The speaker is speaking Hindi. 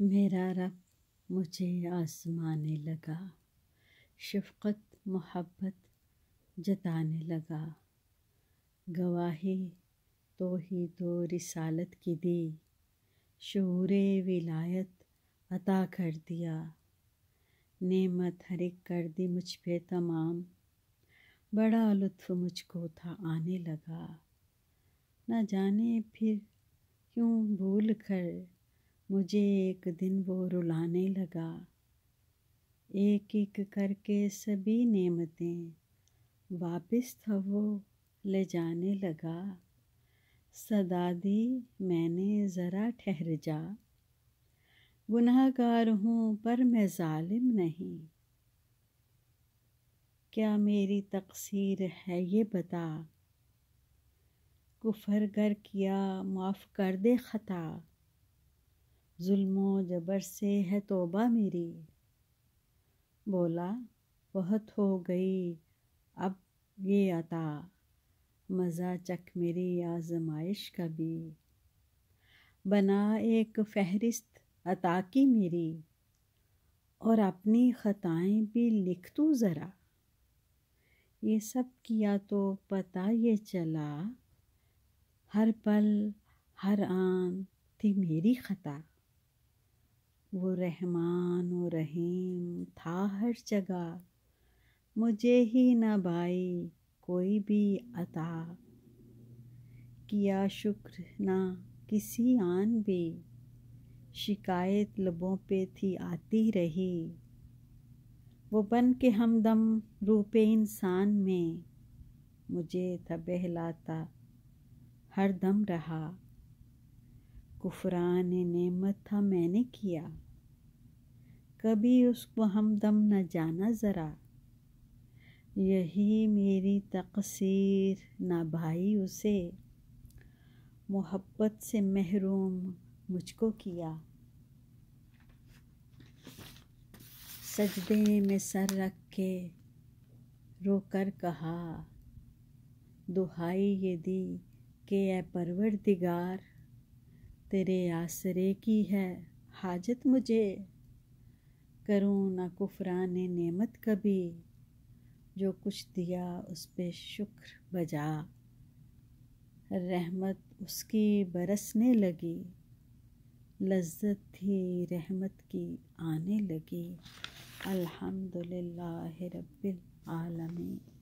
मेरा रब मुझे आसमाने लगा शफ़क़त मोहब्बत जताने लगा गवाही तो ही तो रिसालत की दी शूर विलायत अता कर दिया नेमत हरिक कर दी मुझ पे तमाम बड़ा लुत्फ़ मुझको था आने लगा न जाने फिर क्यों भूल कर मुझे एक दिन वो रुलाने लगा एक एक करके सभी नेमतें वापस था वो ले जाने लगा सदा दी मैंने ज़रा ठहर जा गुनाहगार हूँ पर मैं जालिम नहीं क्या मेरी तकसीर है ये बता कुफर गर किया माफ़ कर दे ख़ता जुल्म जबर से है तोबा मेरी बोला बहुत हो गई अब ये अता मज़ा चख मेरी आजमाइश का भी बना एक फहरिस्त अता की मेरी और अपनी ख़ताएँ भी लिख तू ज़रा ये सब किया तो पता ये चला हर पल हर आन थी मेरी ख़ता वो रहमान व रहीम था हर जगह मुझे ही न भाई कोई भी अता किया शुक्र ना किसी आन भी शिकायत लबों पे थी आती रही वो बन के हमदम रूपे इंसान में मुझे था बहलाता हर दम रहा कुफरान नेमत था मैंने किया कभी उसको हमदम न जाना ज़रा यही मेरी तकसीर ना भाई उसे मोहब्बत से महरूम मुझको किया सजदे में सर रख के रो कर कहा दुहाई ये दी के ए परवर दिगार तेरे आसरे की है हाजत मुझे करूँ ना कुफरान नेमत कभी जो कुछ दिया उस पे शुक्र बजा रहमत उसकी बरसने लगी लज्जत थी रहमत की आने लगी अल्हम्दुलिल्लाह रब्बिल आलमीन